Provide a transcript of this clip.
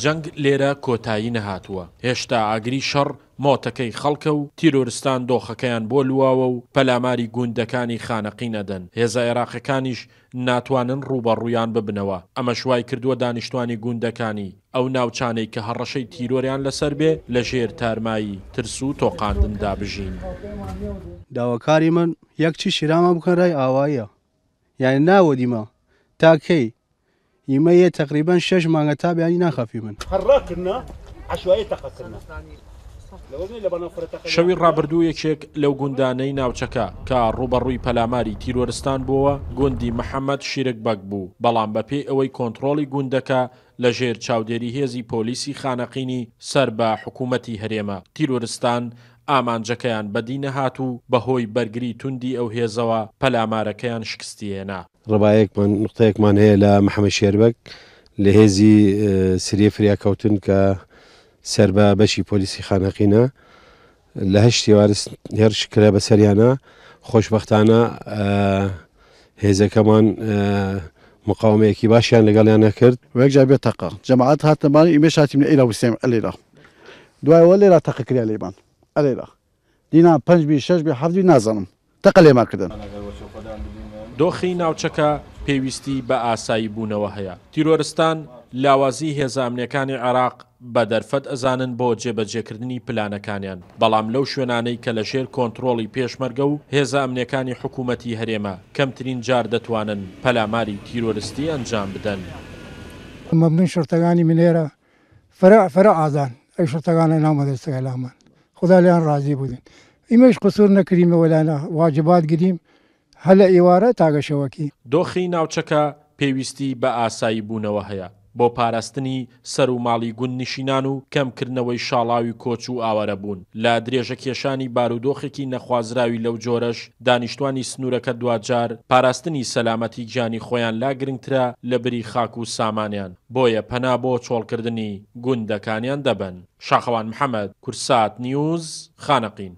جەنگ لێرە کۆتایی نەهاتووە هێشتا ئاگری شەڕ مۆتەکەی خەڵکە و تیرۆرستان دۆخەکەیان بۆ لواوە و پەلاماری گوندەکانی خانەقینەدەن هێزا عێراقەکانیش ناتوانن ڕوبەڕوویان ببنەوە ئەمە شوای کردووە دانیشتوانی گوندەکانی ئەو ناوچانەی کە هەڕەشەی تیرۆریان لەسەر بێ لە ژێر تارمایی ترس و تۆقاندندا بژین داواکاری من یەکچی شیرامە بکەن ڕای ئاواییە یعنی ناوەدیمە تاکەی نیمە یە تقریبان شش مانگە تا بیانی ناخەفی من شەوی ڕابردوو یەکێک لەو گوندانەی ناوچەکە کە ڕوبەڕووی پەلاماری تیرۆرستان بووە گوندی محەممەد شیرک بەک بوو بەڵام بەپێی ئەوەی کۆنتترۆلی گوندەکە لە ژێر چاودێری هێزی پۆلیسی خانەقینی سەر بە حکوومەتی هەرێمە تیرۆرستان ئامانجەکەیان بەدینە هات و بەهۆی بەرگری توندی ئەو هێزەوە پەلامارەکەیان شکستیێنا ڕبایەکمان نقطەیەکمان هەیە لە محەممە شێربەك لە هێزی سری فریاکەوتن کە سەر بە بەشی پۆلیسی خانەقینە لە هەشتی وارس هێرش کرا بە سەریانە خۆشببختانە هێزەکەمان مقاومەیەکی باشیان لەگەڵیان نەکرد وەکجا بێت تەق جەماعات هاتەمانی ئیمێش هاتیم لە ئێرا وسێم ئەلێرا دوایەوە لێرا تەقەکریا لێبان ئەلێرا دینا پێ شش بێ حەفتی نازانم تەقە لێماکردن دۆخی ناوچەکە پێویستی بە ئاسایی بوونەوە هەیە تیرۆرستان لاوازی هێزانامنیەکانی عراق بە دەرفەت ئەزانن بۆ جێبەجێکردنی پلانەکانیان بەڵام لەو شوێنانەی کە لە شێر کۆنتترۆڵی پێشمەرگە و هێز ئەمنیەکانی حکوومەتتی هەرێمە کەمترین جار دەتوانن پەلاماری تیرۆرستی ئەنجام بدەن مەبنی شرتەکانی منێرە فەرە ئازان ئەی شرتەکانی نامەدەستەکە لامان خدا لیان ڕازی بوودن ئیمەش قسوور نەکرینمە وەلاە واجبات گریم هەلە ئێوارە تاگەشەوەکی دۆخی ناوچەکە پێویستی بە ئاسایی بوونەوە هەیە بۆ پاراستنی سەر و ماڵی گوند نیشینان و کەمکردنەوەی شاڵاوی کۆچ و ئاوارە بوون لە درێژە کێشانی بارودۆخێکی نەخوازراوی لەو جۆرەش دانیشتوانی سنوورەکە دوجار پاراستنی سەلامەتی گیانی خۆیان لا گرنگترە لە بری خاک و سامانیان بۆیە پەنا بۆ چۆڵکردنی گوندەکانیان دەبن شاخەوان محەممەد کورسات نیوز خانەقین